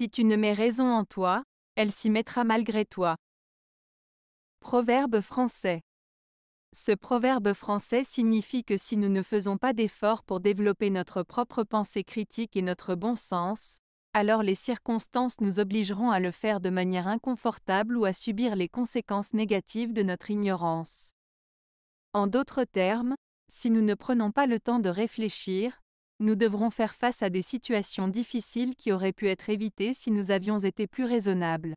Si tu ne mets raison en toi, elle s'y mettra malgré toi. Proverbe français. Ce proverbe français signifie que si nous ne faisons pas d'efforts pour développer notre propre pensée critique et notre bon sens, alors les circonstances nous obligeront à le faire de manière inconfortable ou à subir les conséquences négatives de notre ignorance. En d'autres termes, si nous ne prenons pas le temps de réfléchir, nous devrons faire face à des situations difficiles qui auraient pu être évitées si nous avions été plus raisonnables.